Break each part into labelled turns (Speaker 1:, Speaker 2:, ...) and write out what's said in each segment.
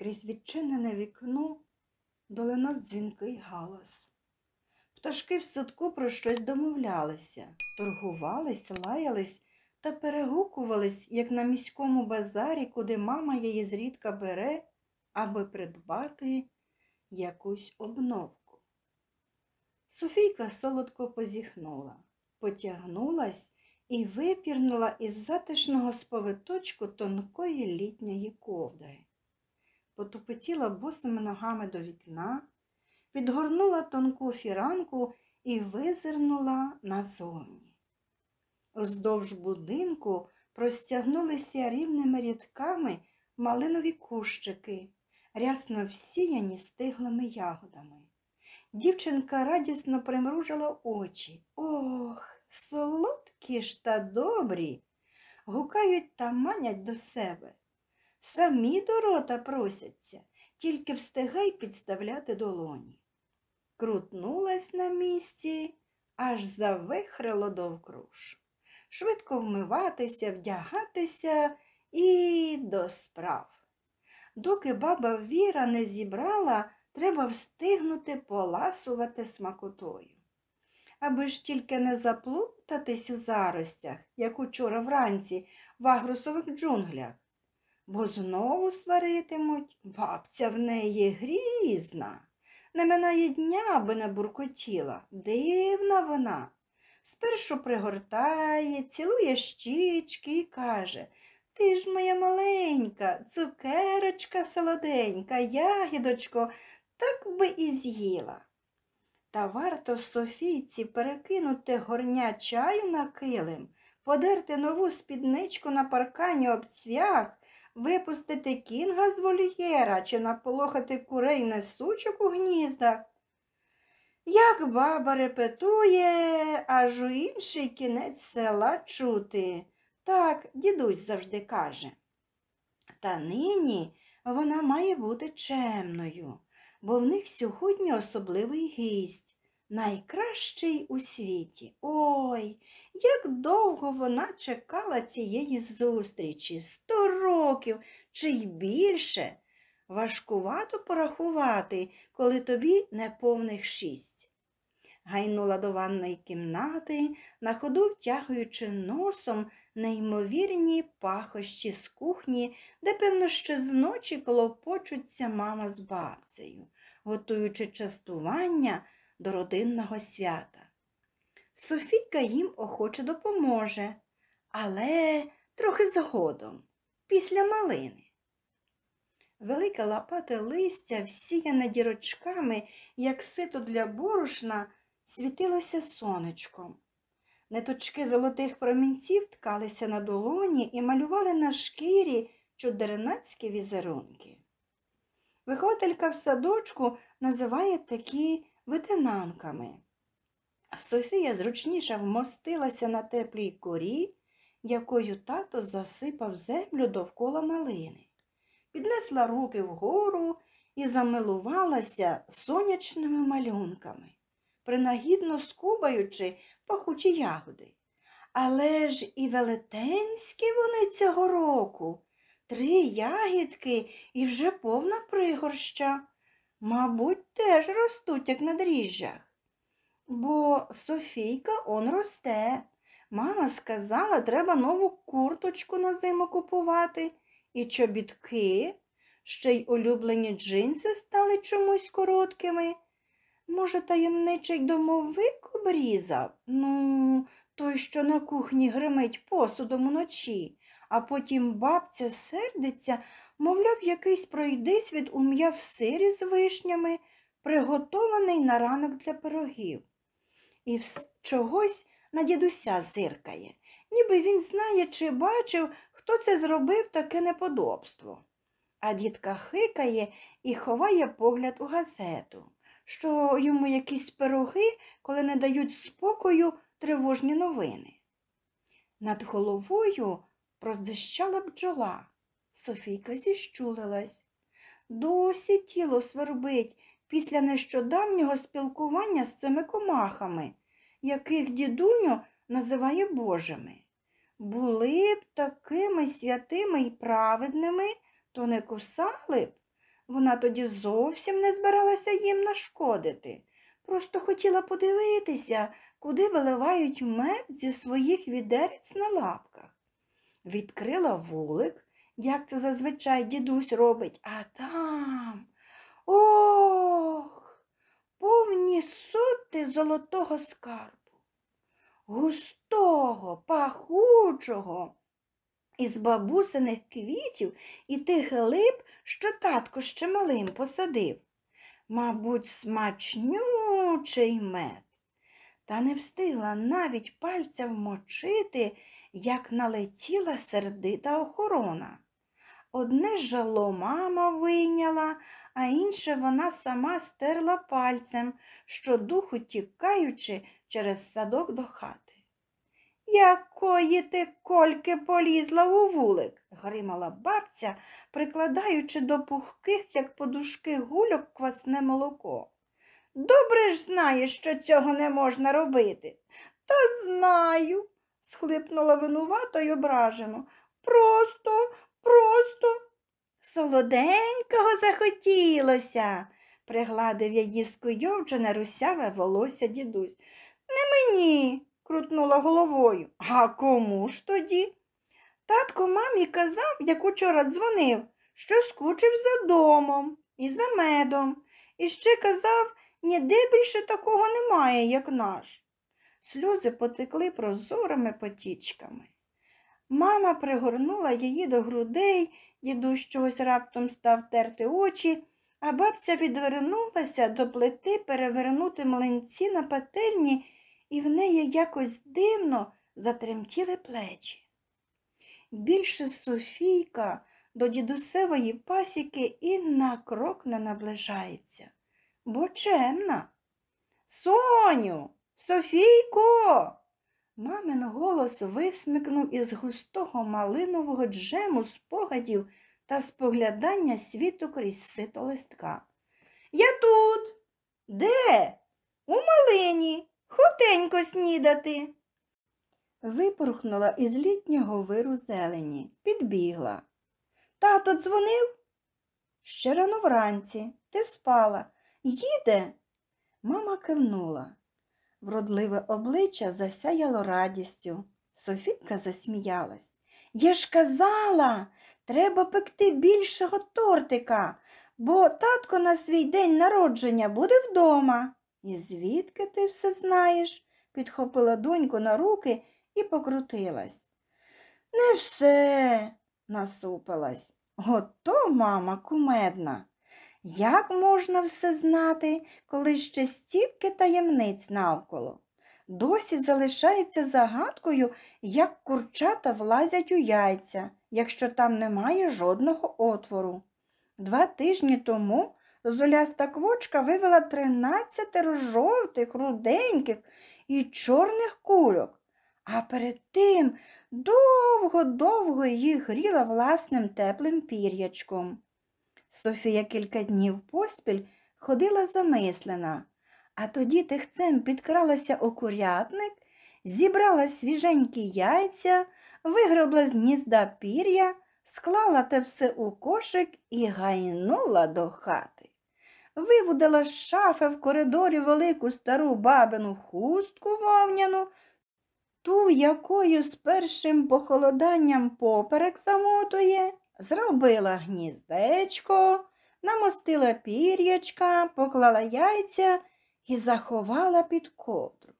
Speaker 1: Крізь відчинене вікно долинав дзвінкий галас. Пташки в садку про щось домовлялися, торгувались, лаялись та перегукувались, як на міському базарі, куди мама її зрідка бере, аби придбати якусь обновку. Софійка солодко позіхнула, потягнулась і випірнула із затишного сповиточку тонкої літньої ковдри потупотіла босими ногами до вікна, підгорнула тонку фіранку і визирнула назовні. Оздовж будинку простягнулися рівними рядками малинові кущики, рясно всіяні стиглими ягодами. Дівчинка радісно примружила очі. Ох, солодкі ж та добрі! Гукають та манять до себе. Самі до рота просяться, тільки встигай підставляти долоні. Крутнулась на місці, аж завихрило довкруж. Швидко вмиватися, вдягатися і до справ. Доки баба Віра не зібрала, треба встигнути поласувати смакотою. Аби ж тільки не заплутатись у заростях, як учора вранці в агрусових джунглях бо знову сваритимуть бабця в неї грізна. Не минає дня, аби не буркотіла. Дивна вона. Спершу пригортає, цілує щічки і каже Ти ж моя маленька, цукерочка солоденька, ягідочко, так би і з'їла. Та варто Софійці перекинути горня чаю на килим, подерти нову спідничку на паркані об цвях, випустити кінга з вольєра чи наполохати курей несучок у гніздах. Як баба репетує, аж у інший кінець села чути. Так дідусь завжди каже. Та нині вона має бути чемною, бо в них сьогодні особливий гість найкращий у світі. Ой, як довго вона чекала цієї зустрічі, сто років чи й більше. Важкувато порахувати, коли тобі неповних шість. Гайнула до ванної кімнати, на ходу втягуючи носом неймовірні пахощі з кухні, де, певно, ще зночі клопочуться мама з бабцею, готуючи частування до родинного свята. Софійка їм охоче допоможе, але трохи згодом, після малини. Велика лопата листя, всіяна дірочками, як сито для борошна, світилося сонечком. Ниточки золотих промінців ткалися на долоні і малювали на шкірі чудернацькі візерунки. Вихователька в садочку називає такі витинанками. Софія зручніше вмостилася на теплій корі, якою тато засипав землю довкола малини, піднесла руки вгору і замилувалася сонячними малюнками, принагідно скубаючи пахучі ягоди. Але ж і велетенські вони цього року. Три ягідки і вже повна пригорща мабуть, теж ростуть, як на дріжджах. Бо Софійка он росте. Мама сказала, треба нову курточку на зиму купувати, і чобітки, ще й улюблені джинси стали чомусь короткими. Може, таємничий домовик обрізав? Ну, той, що на кухні гримить посудом уночі а потім бабця сердиться, мовляв, якийсь пройдисвіт ум'яв сирі з вишнями, приготований на ранок для пирогів. І чогось на дідуся зиркає, ніби він знає чи бачив, хто це зробив таке неподобство. А дідка хикає і ховає погляд у газету, що йому якісь пироги, коли не дають спокою тривожні новини. Над головою Прозищала бджола. Софійка зіщулилась. Досі тіло свербить після нещодавнього спілкування з цими комахами, яких дідуню називає Божими. Були б такими святими і праведними, то не кусали б. Вона тоді зовсім не збиралася їм нашкодити. Просто хотіла подивитися, куди виливають мед зі своїх відерець на лапках. Відкрила вулик, як це зазвичай дідусь робить, а там ох, повні соти золотого скарбу, густого, пахучого, із бабусиних квітів і тих лип, що татко ще малим посадив. Мабуть, смачнючий мед та не встигла навіть пальця вмочити, як налетіла сердита охорона. Одне жало мама вийняла, а інше вона сама стерла пальцем, що духу тікаючи через садок до хати. Якої ти кольки полізла у вулик? гримала бабця, прикладаючи до пухких, як подушки гульок квасне молоко. Добре ж знаєш, що цього не можна робити. Та знаю, схлипнула винувато й ображено. Просто, просто солоденького захотілося, пригладив її на русяве волосся дідусь. Не мені, крутнула головою. А кому ж тоді? Татко мамі казав, як учора дзвонив, що скучив за домом і за медом, і ще казав, Ніде більше такого немає, як наш. Сльози потекли прозорими потічками. Мама пригорнула її до грудей, дідусь чогось раптом став терти очі, а бабця відвернулася до плити перевернути млинці на пательні, і в неї якось дивно затремтіли плечі. Більше Софійка до дідусевої пасіки і на крок не наближається бо чемна. Соню, Софійко. Мамин голос висмикнув із густого малинового джему спогадів та споглядання світу крізь сито листка. Я тут. Де? У малині. Хотенько снідати. Випорхнула із літнього виру зелені, підбігла. Тато дзвонив? Ще рано вранці, ти спала. Їде? Мама кивнула. Вродливе обличчя засяяло радістю. Софійка засміялась. Я ж казала, треба пекти більшого тортика, бо татко на свій день народження буде вдома. І звідки ти все знаєш? підхопила доньку на руки і покрутилась. Не все, насупилась. Ото мама, кумедна. Як можна все знати, коли ще стільки таємниць навколо? Досі залишається загадкою, як курчата влазять у яйця, якщо там немає жодного отвору. Два тижні тому золяста квочка вивела тринадцятеро жовтих, руденьких і чорних кульок, а перед тим довго-довго її гріла власним теплим пір'ячком. Софія кілька днів поспіль ходила замислена, а тоді тихцем підкралася у курятник, зібрала свіженькі яйця, вигребла з гнізда пір'я, склала те все у кошик і гайнула до хати. Вивудила з шафи в коридорі велику стару бабину хустку вовняну, ту, якою з першим похолоданням поперек самотує, Зробила гніздечко, намостила пір'ячка, поклала яйця і заховала під ковдру.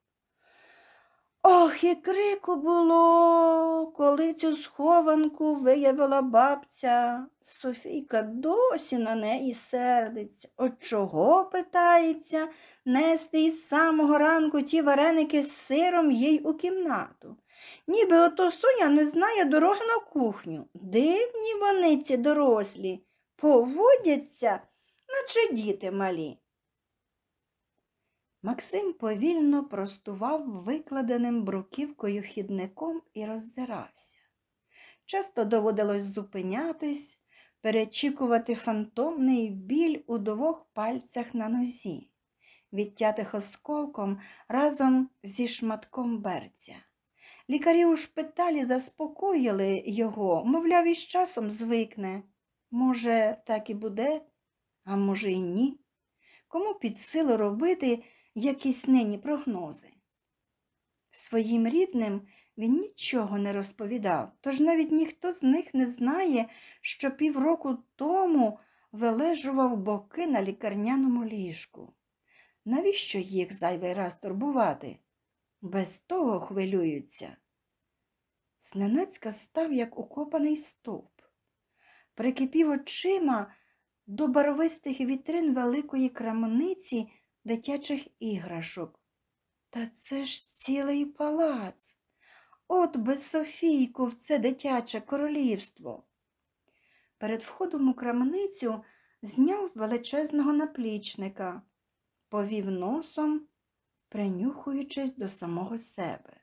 Speaker 1: Ох, і крику було, коли цю схованку виявила бабця. Софійка досі на неї сердиться. От чого, питається, нести із самого ранку ті вареники з сиром їй у кімнату. Ніби ото Соня не знає дороги на кухню. Дивні вони ці дорослі, поводяться, наче діти малі. Максим повільно простував викладеним бруківкою хідником і роззирався. Часто доводилось зупинятись, перечікувати фантомний біль у двох пальцях на нозі, відтятих осколком разом зі шматком берця. Лікарі у шпиталі заспокоїли його, мовляв, із часом звикне. Може, так і буде, а може, і ні. Кому під силу робити якісь нині прогнози? Своїм рідним він нічого не розповідав, тож навіть ніхто з них не знає, що півроку тому вилежував боки на лікарняному ліжку. Навіщо їх зайвий раз турбувати? без того хвилюються. Зненацька став, як укопаний стовп, прикипів очима до барвистих вітрин великої крамниці дитячих іграшок. Та це ж цілий палац. От би Софійку в це дитяче королівство. Перед входом у крамницю зняв величезного наплічника, повів носом принюхуючись до самого себе.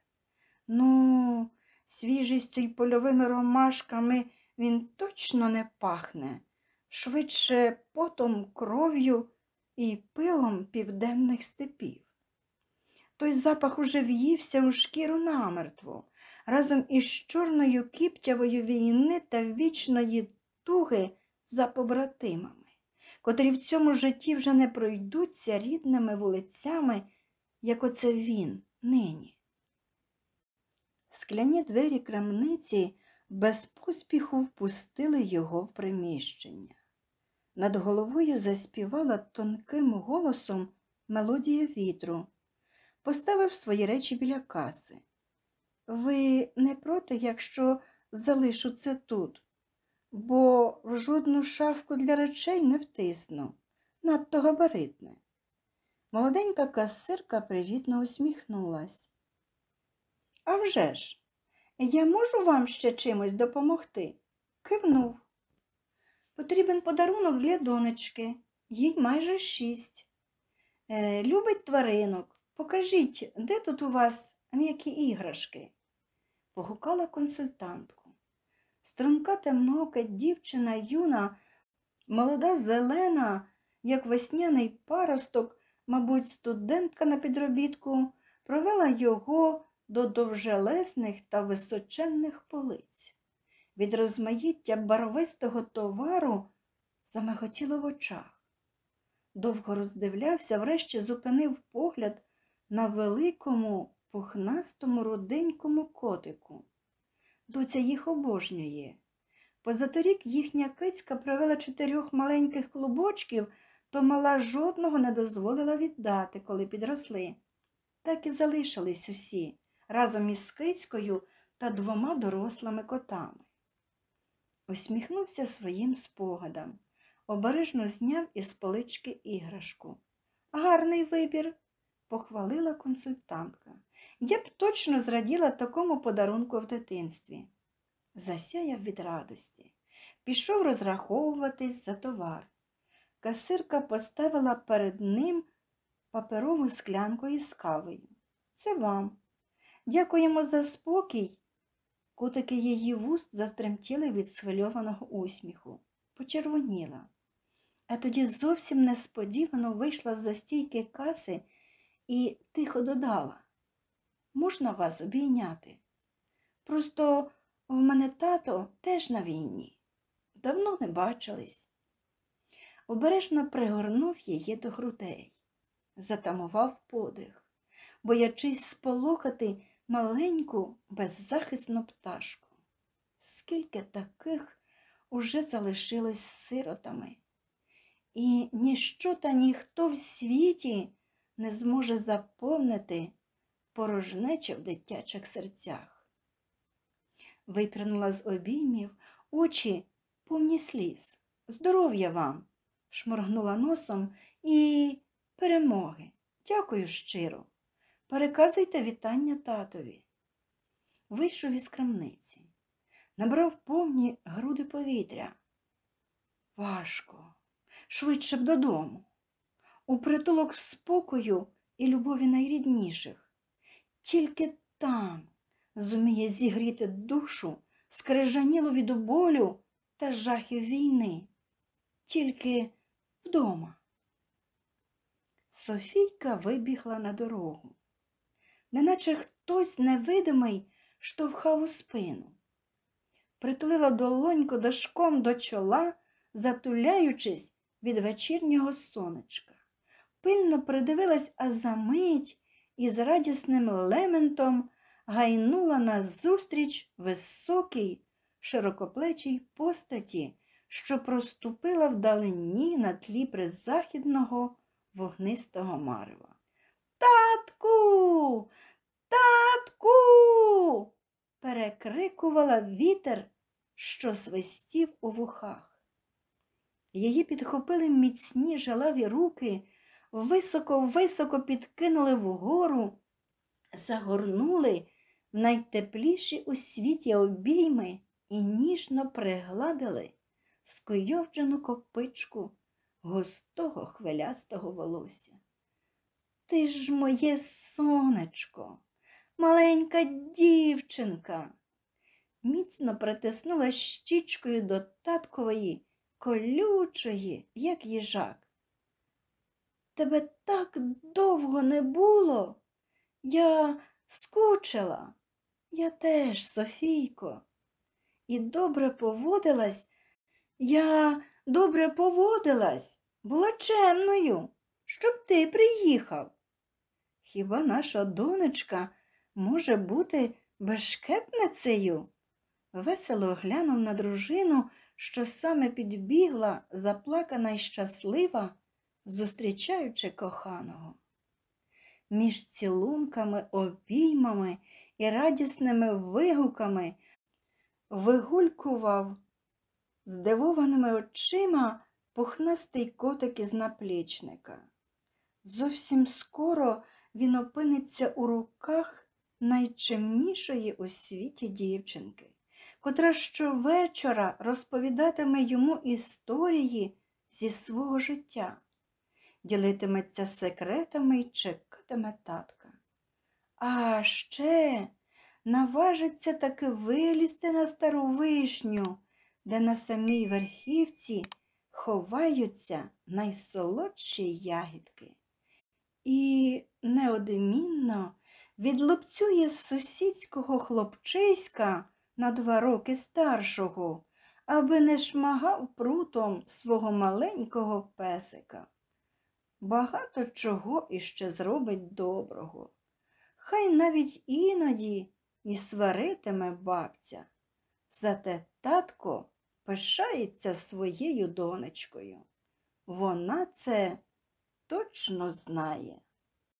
Speaker 1: Ну, свіжістю й польовими ромашками він точно не пахне, швидше потом кров'ю і пилом південних степів. Той запах уже в'ївся у шкіру намертво, разом із чорною киптявою війни та вічної туги за побратимами, котрі в цьому житті вже не пройдуться рідними вулицями як оце він нині. Скляні двері крамниці без поспіху впустили його в приміщення. Над головою заспівала тонким голосом мелодія вітру, поставив свої речі біля каси. Ви не проти, якщо залишу це тут, бо в жодну шафку для речей не втисну, надто габаритне. Молоденька касирка привітно усміхнулась. «А вже ж, я можу вам ще чимось допомогти? Кивнув. Потрібен подарунок для донечки, їй майже шість. Е, любить тваринок. Покажіть, де тут у вас м'які іграшки? погукала консультантку. Струнка темнока дівчина юна, молода зелена, як весняний паросток, мабуть, студентка на підробітку, провела його до довжелесних та височенних полиць. Від розмаїття барвистого товару замиготіло в очах. Довго роздивлявся, врешті зупинив погляд на великому, пухнастому руденькому котику. Доця їх обожнює. Позаторік їхня кицька провела чотирьох маленьких клубочків то мала жодного не дозволила віддати, коли підросли. Так і залишились усі разом із Скицькою та двома дорослими котами. Усміхнувся своїм спогадам, обережно зняв із полички іграшку. Гарний вибір, похвалила консультантка. Я б точно зраділа такому подарунку в дитинстві. Засяяв від радості, пішов розраховуватись за товар касирка поставила перед ним паперову склянку із кавою. Це вам. Дякуємо за спокій. Кутики її вуст затремтіли від схвильованого усміху, почервоніла. А тоді зовсім несподівано вийшла з за стійки каси і тихо додала. Можна вас обійняти? Просто в мене тато теж на війні. Давно не бачились обережно пригорнув її до грудей, затамував подих, боячись сполохати маленьку, беззахисну пташку. Скільки таких уже залишилось сиротами, і ніщо та ніхто в світі не зможе заповнити порожнече в дитячих серцях. Випрянула з обіймів очі повні сліз. Здоров'я вам! шморгнула носом і перемоги. Дякую щиро. Переказуйте вітання татові. Вийшов із крамниці, набрав повні груди повітря. Важко, швидше б додому. У притулок спокою і любові найрідніших. Тільки там зуміє зігріти душу, скрижанілу від болю та жахів війни. Тільки вдома. Софійка вибігла на дорогу, неначе хтось невидимий штовхав у спину, притулила долоньку дошком до чола, затуляючись від вечірнього сонечка. Пильно придивилась, а за мить і з радісним лементом гайнула назустріч високій, широкоплечій постаті що проступила вдалині на тлі призахідного вогнистого марева. Татку, татку, перекрикувала вітер, що свистів у вухах. Її підхопили міцні жалаві руки, високо-високо підкинули вгору, загорнули в найтепліші у світі обійми і ніжно пригладили скуйовджену копичку густого хвилястого волосся. Ти ж моє сонечко, маленька дівчинка, міцно притиснула щічкою до таткової, колючої, як їжак. Тебе так довго не було. Я скучила, я теж, Софійко, і добре поводилась я добре поводилась, була чемною, щоб ти приїхав. Хіба наша донечка може бути бешкетницею? Весело глянув на дружину, що саме підбігла, заплакана й щаслива, зустрічаючи коханого. Між цілунками, обіймами і радісними вигуками вигулькував здивованими очима пухнастий котик із наплічника. Зовсім скоро він опиниться у руках найчимнішої у світі дівчинки, котра щовечора розповідатиме йому історії зі свого життя, ділитиметься секретами і чекатиме татка. А ще наважиться таки вилізти на стару вишню де на самій верхівці ховаються найсолодші ягідки. І неодмінно відлупцює сусідського хлопчиська на два роки старшого, аби не шмагав прутом свого маленького песика. Багато чого іще зробить доброго. Хай навіть іноді і сваритиме бабця. Зате татко пишається своєю донечкою. Вона це точно знає.